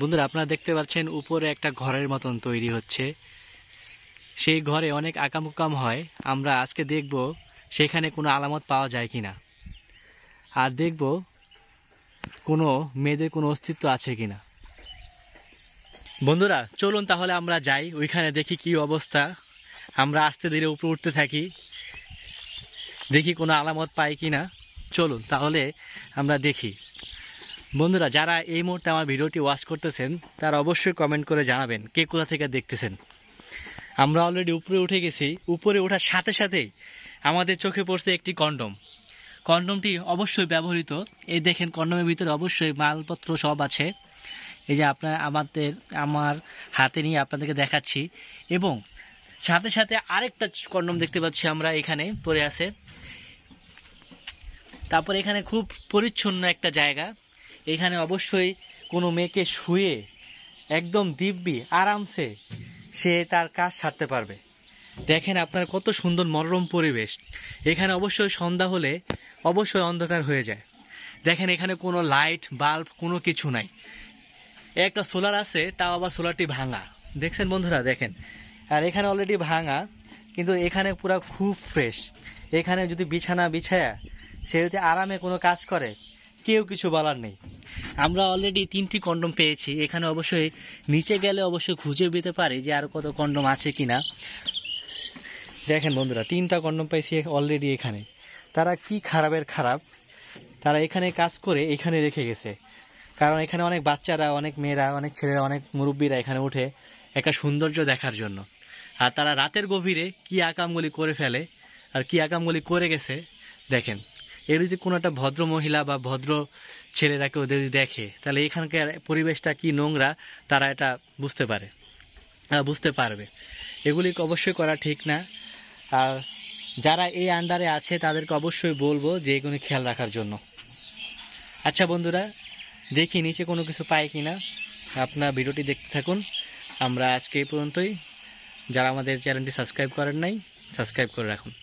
বন্ধুরা আপনারা দেখতে পাচ্ছেন উপরে একটা ঘরের মতন তৈরি হচ্ছে সেই ঘরে অনেক আকামুকাম হয় আমরা আজকে দেখব সেখানে কোনো আলামত পাওয়া যায় কি না আর দেখব কোনো মেয়েদের কোনো অস্তিত্ব আছে কি না বন্ধুরা চলুন তাহলে আমরা যাই ওইখানে দেখি কি অবস্থা আমরা আস্তে ধীরে উপরে উঠতে থাকি দেখি কোনো আলামত পাই কি না চলুন তাহলে আমরা দেখি বন্ধুরা যারা এই মুহূর্তে আমার ভিডিওটি ওয়াচ করতেছেন তারা অবশ্যই কমেন্ট করে জানাবেন কে কোথা থেকে দেখতেছেন আমরা অলরেডি উপরে উঠে গেছি উপরে ওঠার সাথে সাথেই আমাদের চোখে পড়ছে একটি কন্ডম কন্ডমটি অবশ্যই ব্যবহৃত এই দেখেন কন্ডমের ভিতরে অবশ্যই মালপত্র সব আছে এই যে আপনার আমাদের আমার হাতে নিয়ে আপনাদেরকে দেখাচ্ছি এবং সাথে সাথে আরেকটা কন্ডম দেখতে পাচ্ছি আমরা এখানে পড়ে আছে তারপর এখানে খুব পরিচ্ছন্ন একটা জায়গা এখানে অবশ্যই কোনো মেয়েকে শুয়ে একদম দিব্যি আরামসে সে তার কাজ সারতে পারবে দেখেন আপনার কত সুন্দর মনোরম পরিবেশ এখানে অবশ্যই সন্ধ্যা হলে অবশ্যই অন্ধকার হয়ে যায় দেখেন এখানে কোনো লাইট বাল্ব কোনো কিছু নাই একটা সোলার আছে তাও আবার সোলারটি ভাঙা দেখছেন বন্ধুরা দেখেন আর এখানে অলরেডি ভাঙা কিন্তু এখানে পুরা খুব ফ্রেশ এখানে যদি বিছানা বিছায়া সে যদি আরামে কোনো কাজ করে কেউ কিছু বলার নেই আমরা অলরেডি তিনটি কন্ডম পেয়েছি এখানে অবশ্যই নিচে গেলে অবশ্যই খুঁজে পেতে পারি যে আর কত কন্ডম আছে কি না দেখেন বন্ধুরা তিনটা কন্ডম পাইছি অলরেডি এখানে তারা কি খারাপের খারাপ তারা এখানে কাজ করে এখানে রেখে গেছে কারণ এখানে অনেক বাচ্চারা অনেক মেয়েরা অনেক ছেলেরা অনেক মুরব্বীরা এখানে উঠে একটা সৌন্দর্য দেখার জন্য আর তারা রাতের গভীরে কি আকামগুলি করে ফেলে আর কি আকামগুলি করে গেছে দেখেন এর যদি কোনো একটা ভদ্র মহিলা বা ভদ্র ছেলেরাকে ওদের যদি দেখে তাহলে এখানকার পরিবেশটা কি নোংরা তারা এটা বুঝতে পারে বুঝতে পারবে এগুলি অবশ্যই করা ঠিক না আর যারা এই আন্ডারে আছে তাদেরকে অবশ্যই বলবো যে এগুলি খেয়াল রাখার জন্য আচ্ছা বন্ধুরা দেখি নিচে কোনো কিছু পায় কি না আপনার ভিডিওটি দেখতে থাকুন আমরা আজকে এই পর্যন্তই যারা আমাদের চ্যানেলটি সাবস্ক্রাইব করেন নাই সাবস্ক্রাইব করে রাখুন